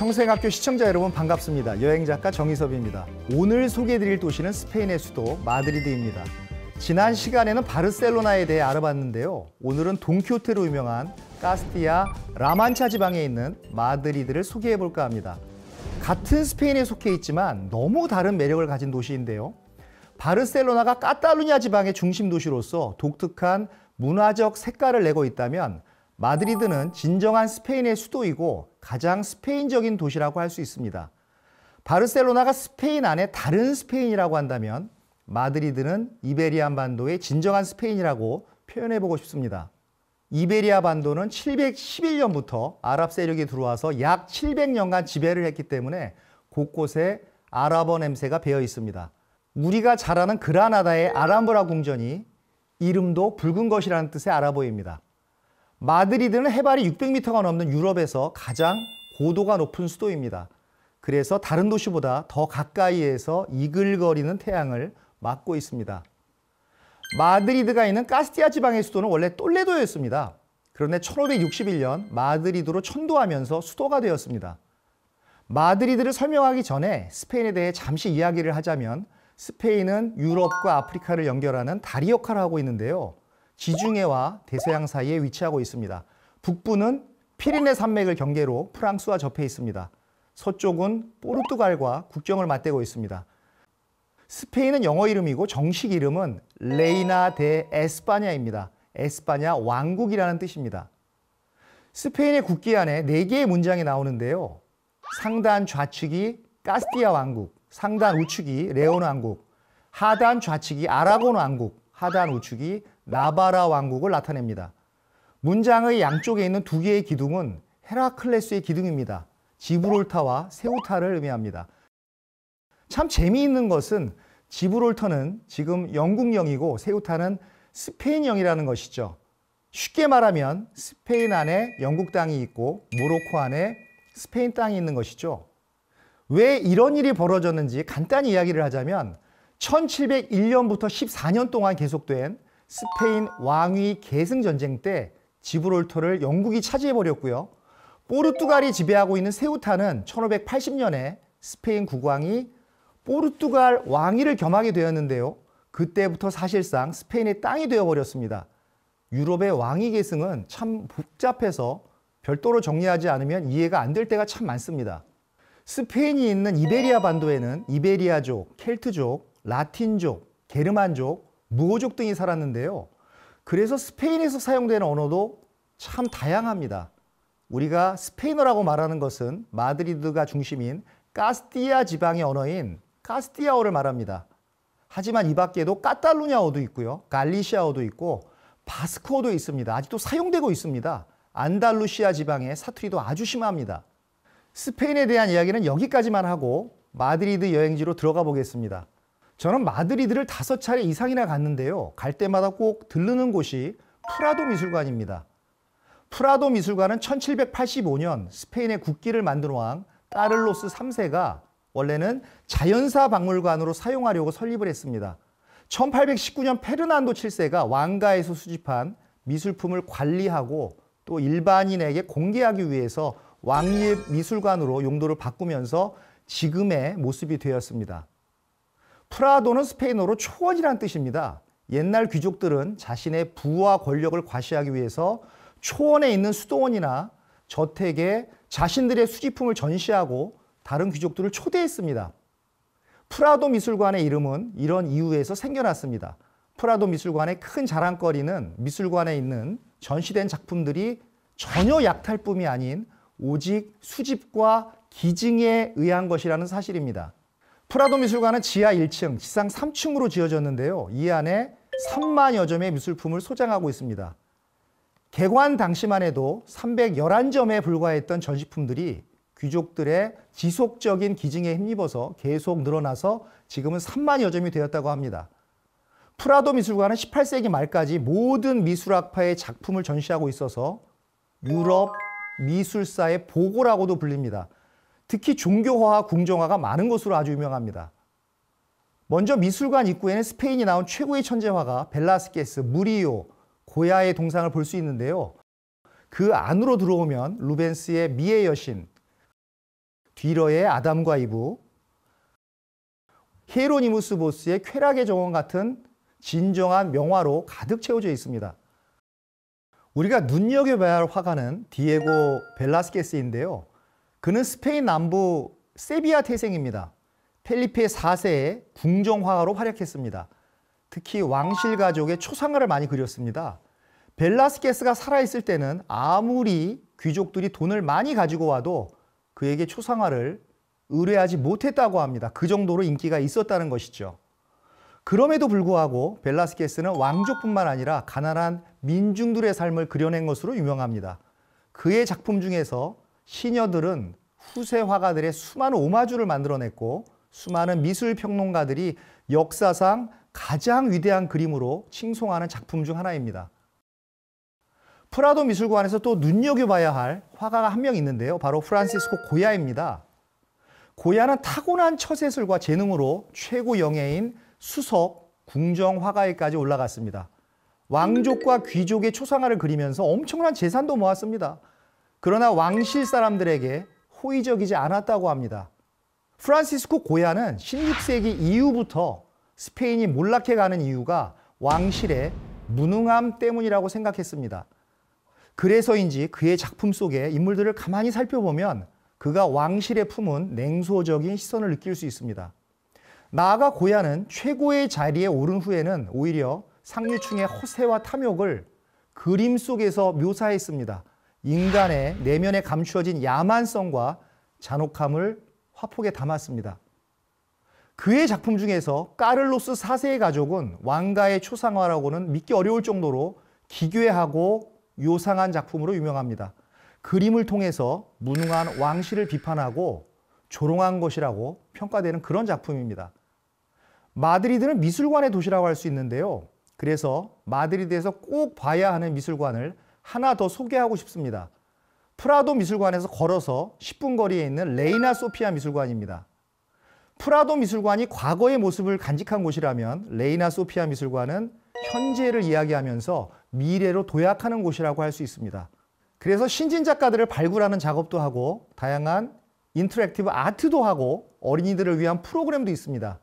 평생학교 시청자 여러분 반갑습니다. 여행작가 정희섭입니다. 오늘 소개해드릴 도시는 스페인의 수도 마드리드입니다. 지난 시간에는 바르셀로나에 대해 알아봤는데요. 오늘은 동키호테로 유명한 카스티아 라만차 지방에 있는 마드리드를 소개해볼까 합니다. 같은 스페인에 속해 있지만 너무 다른 매력을 가진 도시인데요. 바르셀로나가 카탈루냐 지방의 중심 도시로서 독특한 문화적 색깔을 내고 있다면 마드리드는 진정한 스페인의 수도이고 가장 스페인적인 도시라고 할 수 있습니다. 바르셀로나가 스페인 안에 다른 스페인이라고 한다면 마드리드는 이베리안 반도의 진정한 스페인이라고 표현해 보고 싶습니다. 이베리아 반도는 711년부터 아랍 세력이 들어와서 약 700년간 지배를 했기 때문에 곳곳에 아랍어 냄새가 배어 있습니다. 우리가 잘 아는 그라나다의 아람브라 궁전이 이름도 붉은 것이라는 뜻의 아랍어입니다. 마드리드는 해발이 600m가 넘는 유럽에서 가장 고도가 높은 수도입니다. 그래서 다른 도시보다 더 가까이에서 이글거리는 태양을 막고 있습니다. 마드리드가 있는 카스티아 지방의 수도는 원래 똘레도였습니다. 그런데 1561년 마드리드로 천도하면서 수도가 되었습니다. 마드리드를 설명하기 전에 스페인에 대해 잠시 이야기를 하자면 스페인은 유럽과 아프리카를 연결하는 다리 역할을 하고 있는데요. 지중해와 대서양 사이에 위치하고 있습니다. 북부는 피리네 산맥을 경계로 프랑스와 접해 있습니다. 서쪽은 포르투갈과 국경을 맞대고 있습니다. 스페인은 영어 이름이고 정식 이름은 레이나 데 에스파냐입니다. 에스파냐 왕국이라는 뜻입니다. 스페인의 국기 안에 4개의 문장이 나오는데요. 상단 좌측이 카스티아 왕국, 상단 우측이 레온 왕국, 하단 좌측이 아라곤 왕국, 하단 우측이 나바라 왕국을 나타냅니다. 문장의 양쪽에 있는 두 개의 기둥은 헤라클레스의 기둥입니다. 지브롤타와 세우타를 의미합니다. 참 재미있는 것은 지브롤터는 지금 영국령이고 세우타는 스페인령이라는 것이죠. 쉽게 말하면 스페인 안에 영국 땅이 있고 모로코 안에 스페인 땅이 있는 것이죠. 왜 이런 일이 벌어졌는지 간단히 이야기를 하자면 1701년부터 14년 동안 계속된 스페인 왕위 계승 전쟁 때 지브롤터를 영국이 차지해버렸고요. 포르투갈이 지배하고 있는 세우타는 1580년에 스페인 국왕이 포르투갈 왕위를 겸하게 되었는데요. 그때부터 사실상 스페인의 땅이 되어버렸습니다. 유럽의 왕위 계승은 참 복잡해서 별도로 정리하지 않으면 이해가 안 될 때가 참 많습니다. 스페인이 있는 이베리아 반도에는 이베리아족, 켈트족, 라틴족, 게르만족, 무호족 등이 살았는데요. 그래서 스페인에서 사용되는 언어도 참 다양합니다. 우리가 스페인어라고 말하는 것은 마드리드가 중심인 카스티아 지방의 언어인 카스티아어를 말합니다. 하지만 이 밖에도 카탈루냐어도 있고요. 갈리시아어도 있고 바스크어도 있습니다. 아직도 사용되고 있습니다. 안달루시아 지방의 사투리도 아주 심합니다. 스페인에 대한 이야기는 여기까지만 하고 마드리드 여행지로 들어가 보겠습니다. 저는 마드리드를 다섯 차례 이상이나 갔는데요. 갈 때마다 꼭 들르는 곳이 프라도 미술관입니다. 프라도 미술관은 1785년 스페인의 국기를 만든 왕 까를로스 3세가 원래는 자연사 박물관으로 사용하려고 설립을 했습니다. 1819년 페르난도 7세가 왕가에서 수집한 미술품을 관리하고 또 일반인에게 공개하기 위해서 왕립 미술관으로 용도를 바꾸면서 지금의 모습이 되었습니다. 프라도는 스페인어로 초원이란 뜻입니다. 옛날 귀족들은 자신의 부와 권력을 과시하기 위해서 초원에 있는 수도원이나 저택에 자신들의 수집품을 전시하고 다른 귀족들을 초대했습니다. 프라도 미술관의 이름은 이런 이유에서 생겨났습니다. 프라도 미술관의 큰 자랑거리는 미술관에 있는 전시된 작품들이 전혀 약탈품이 아닌 오직 수집과 기증에 의한 것이라는 사실입니다. 프라도 미술관은 지하 1층, 지상 3층으로 지어졌는데요. 이 안에 3만여 점의 미술품을 소장하고 있습니다. 개관 당시만 해도 311점에 불과했던 전시품들이 귀족들의 지속적인 기증에 힘입어서 계속 늘어나서 지금은 3만여 점이 되었다고 합니다. 프라도 미술관은 18세기 말까지 모든 미술학파의 작품을 전시하고 있어서 유럽 미술사의 보고라고도 불립니다. 특히 종교화와 궁정화가 많은 것으로 아주 유명합니다. 먼저 미술관 입구에는 스페인이 나온 최고의 천재화가 벨라스케스, 무리오, 고야의 동상을 볼 수 있는데요. 그 안으로 들어오면 루벤스의 미의 여신, 뒤러의 아담과 이브, 헤로니무스 보스의 쾌락의 정원 같은 진정한 명화로 가득 채워져 있습니다. 우리가 눈여겨봐야 할 화가는 디에고 벨라스케스인데요. 그는 스페인 남부 세비야 태생입니다. 펠리페 4세의 궁정화가로 활약했습니다. 특히 왕실 가족의 초상화를 많이 그렸습니다. 벨라스케스가 살아있을 때는 아무리 귀족들이 돈을 많이 가지고 와도 그에게 초상화를 의뢰하지 못했다고 합니다. 그 정도로 인기가 있었다는 것이죠. 그럼에도 불구하고 벨라스케스는 왕족뿐만 아니라 가난한 민중들의 삶을 그려낸 것으로 유명합니다. 그의 작품 중에서 시녀들은 후세 화가들의 수많은 오마주를 만들어냈고 수많은 미술 평론가들이 역사상 가장 위대한 그림으로 칭송하는 작품 중 하나입니다. 프라도 미술관에서 또 눈여겨봐야 할 화가가 한 명 있는데요. 바로 프란시스코 고야입니다. 고야는 타고난 처세술과 재능으로 최고 영예인 수석, 궁정 화가에까지 올라갔습니다. 왕족과 귀족의 초상화를 그리면서 엄청난 재산도 모았습니다. 그러나 왕실 사람들에게 호의적이지 않았다고 합니다. 프란시스코 고야는 16세기 이후부터 스페인이 몰락해가는 이유가 왕실의 무능함 때문이라고 생각했습니다. 그래서인지 그의 작품 속의 인물들을 가만히 살펴보면 그가 왕실에 품은 냉소적인 시선을 느낄 수 있습니다. 나아가 고야는 최고의 자리에 오른 후에는 오히려 상류층의 허세와 탐욕을 그림 속에서 묘사했습니다. 인간의 내면에 감추어진 야만성과 잔혹함을 화폭에 담았습니다. 그의 작품 중에서 까를로스 4세의 가족은 왕가의 초상화라고는 믿기 어려울 정도로 기괴하고 요상한 작품으로 유명합니다. 그림을 통해서 무능한 왕실을 비판하고 조롱한 것이라고 평가되는 그런 작품입니다. 마드리드는 미술관의 도시라고 할 수 있는데요. 그래서 마드리드에서 꼭 봐야 하는 미술관을 하나 더 소개하고 싶습니다. 프라도 미술관에서 걸어서 10분 거리에 있는 레이나 소피아 미술관입니다. 프라도 미술관이 과거의 모습을 간직한 곳이라면 레이나 소피아 미술관은 현재를 이야기하면서 미래로 도약하는 곳이라고 할 수 있습니다. 그래서 신진 작가들을 발굴하는 작업도 하고 다양한 인터랙티브 아트도 하고 어린이들을 위한 프로그램도 있습니다.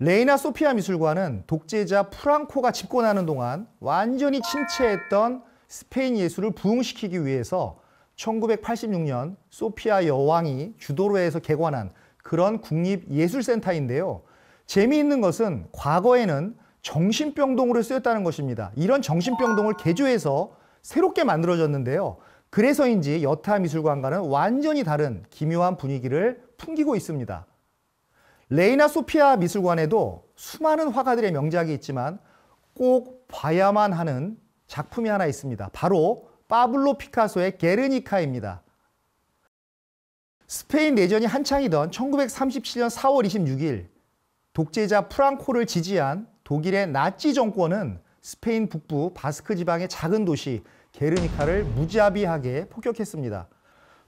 레이나 소피아 미술관은 독재자 프랑코가 집권하는 동안 완전히 침체했던 스페인 예술을 부흥시키기 위해서 1986년 소피아 여왕이 주도로 해서 개관한 그런 국립예술센터인데요. 재미있는 것은 과거에는 정신병동으로 쓰였다는 것입니다. 이런 정신병동을 개조해서 새롭게 만들어졌는데요. 그래서인지 여타 미술관과는 완전히 다른 기묘한 분위기를 풍기고 있습니다. 레이나 소피아 미술관에도 수많은 화가들의 명작이 있지만 꼭 봐야만 하는 작품이 하나 있습니다. 바로 파블로 피카소의 게르니카입니다. 스페인 내전이 한창이던 1937년 4월 26일 독재자 프랑코를 지지한 독일의 나치 정권은 스페인 북부 바스크 지방의 작은 도시 게르니카를 무자비하게 폭격했습니다.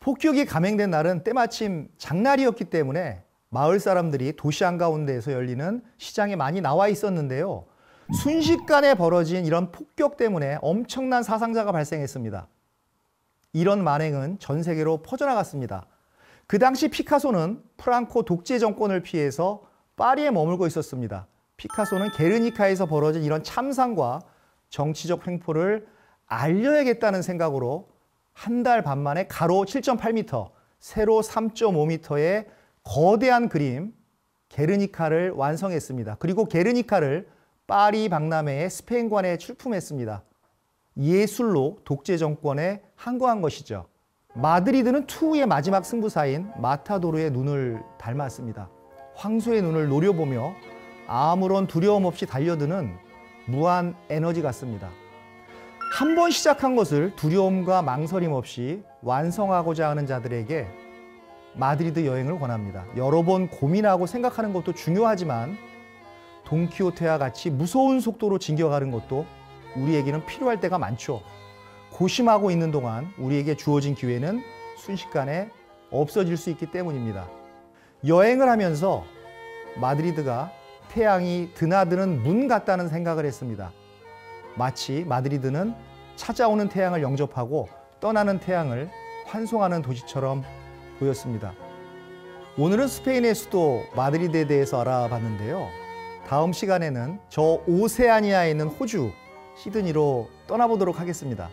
폭격이 감행된 날은 때마침 장날이었기 때문에 마을 사람들이 도시 안가운데에서 열리는 시장에 많이 나와 있었는데요. 음. 순식간에 벌어진 이런 폭격 때문에 엄청난 사상자가 발생했습니다. 이런 만행은 전 세계로 퍼져나갔습니다. 그 당시 피카소는 프랑코 독재 정권을 피해서 파리에 머물고 있었습니다. 피카소는 게르니카에서 벌어진 이런 참상과 정치적 횡포를 알려야겠다는 생각으로 한 달 반 만에 가로 7.8m, 세로 3.5m의 거대한 그림 게르니카를 완성했습니다. 그리고 게르니카를 파리 박람회에 스페인관에 출품했습니다. 예술로 독재 정권에 항거한 것이죠. 마드리드는 투의 마지막 승부사인 마타도르의 눈을 닮았습니다. 황소의 눈을 노려보며 아무런 두려움 없이 달려드는 무한 에너지 같습니다. 한 번 시작한 것을 두려움과 망설임 없이 완성하고자 하는 자들에게 마드리드 여행을 권합니다. 여러 번 고민하고 생각하는 것도 중요하지만 동키호테와 같이 무서운 속도로 진격하는 것도 우리에게는 필요할 때가 많죠. 고심하고 있는 동안 우리에게 주어진 기회는 순식간에 없어질 수 있기 때문입니다. 여행을 하면서 마드리드가 태양이 드나드는 문 같다는 생각을 했습니다. 마치 마드리드는 찾아오는 태양을 영접하고 떠나는 태양을 환송하는 도시처럼 보였습니다. 오늘은 스페인의 수도 마드리드에 대해서 알아봤는데요. 다음 시간에는 저 오세아니아에 있는 호주 시드니로 떠나보도록 하겠습니다.